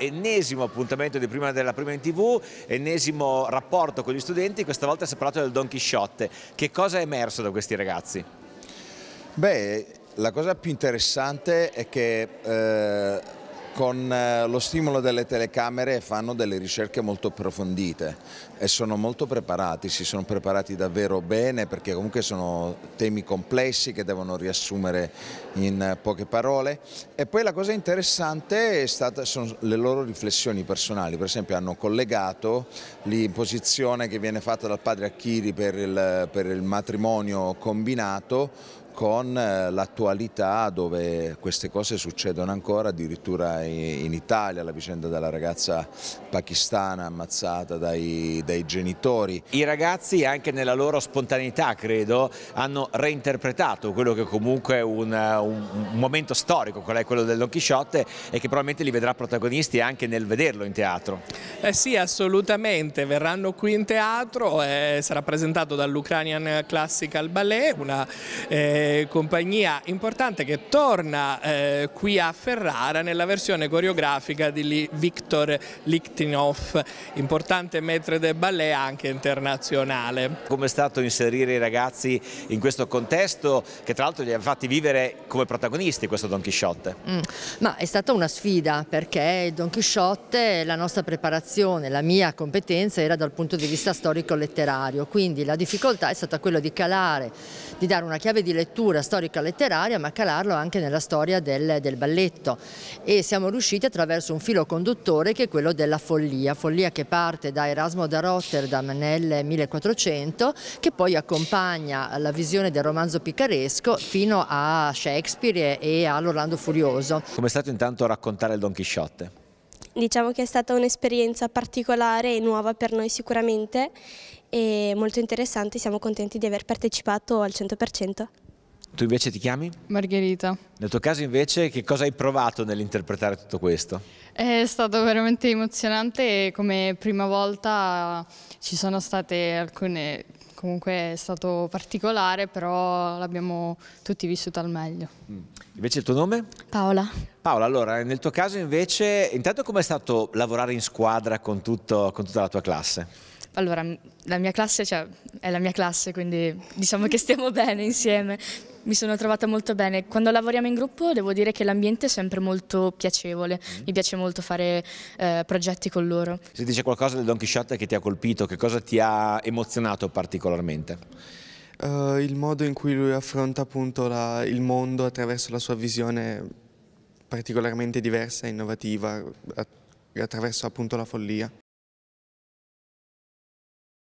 ennesimo appuntamento di prima della prima in tv, ennesimo rapporto con gli studenti, questa volta si è parlato del Don Chisciotte. Che cosa è emerso da questi ragazzi? Beh, la cosa più interessante è che eh, con eh, lo stimolo delle telecamere fanno delle ricerche molto approfondite e sono molto preparati, si sono preparati davvero bene perché comunque sono temi complessi che devono riassumere in poche parole e poi la cosa interessante stata, sono le loro riflessioni personali, per esempio hanno collegato l'imposizione che viene fatta dal padre Achiri per il, per il matrimonio combinato con eh, l'attualità dove queste cose succedono ancora, addirittura in Italia la vicenda della ragazza pakistana ammazzata dai, dai, genitori. I ragazzi anche nella loro spontaneità credo hanno reinterpretato quello che comunque è un, eh, un, un momento storico, qual è quello del Don Quixote, e che probabilmente li vedrà protagonisti anche nel vederlo in teatro. Eh sì assolutamente, verranno qui in teatro, eh, sarà presentato dall'Ukrainian Classical Ballet, una eh, eh, compagnia importante che torna eh, qui a Ferrara nella versione coreografica di Viktor Lichtinoff, importante maître de ballet anche internazionale. Come è stato inserire i ragazzi in questo contesto che tra l'altro li ha fatti vivere come protagonisti questo Don Chisciotte? Mm, ma è stata una sfida perché Don Chisciotte, la nostra preparazione, la mia competenza era dal punto di vista storico-letterario, quindi la difficoltà è stata quella di calare, di dare una chiave di lettura letteratura storica-letteraria ma calarlo anche nella storia del, del, balletto e siamo riusciti attraverso un filo conduttore che è quello della follia, follia che parte da Erasmo da Rotterdam nel 1400 che poi accompagna la visione del romanzo picaresco fino a Shakespeare e all'Orlando Furioso. Come è stato intanto raccontare il Don Chisciotte? Diciamo che è stata un'esperienza particolare e nuova per noi sicuramente e molto interessante, siamo contenti di aver partecipato al 100%. Tu invece ti chiami? Margherita. Nel tuo caso invece che cosa hai provato nell'interpretare tutto questo? È stato veramente emozionante e come prima volta ci sono state alcune, comunque è stato particolare, però l'abbiamo tutti vissuto al meglio. Mm. Invece il tuo nome? Paola. Paola, allora nel tuo caso invece, intanto com'è stato lavorare in squadra con, tutto, con tutta la tua classe? Allora, la mia classe cioè, è la mia classe, quindi diciamo che stiamo bene insieme, mi sono trovata molto bene. Quando lavoriamo in gruppo devo dire che l'ambiente è sempre molto piacevole, mm. mi piace molto fare eh, progetti con loro. Se dice qualcosa del Don Quixote che ti ha colpito, che cosa ti ha emozionato particolarmente? Uh, il modo in cui lui affronta appunto la, il mondo attraverso la sua visione particolarmente diversa e innovativa, attraverso appunto la follia.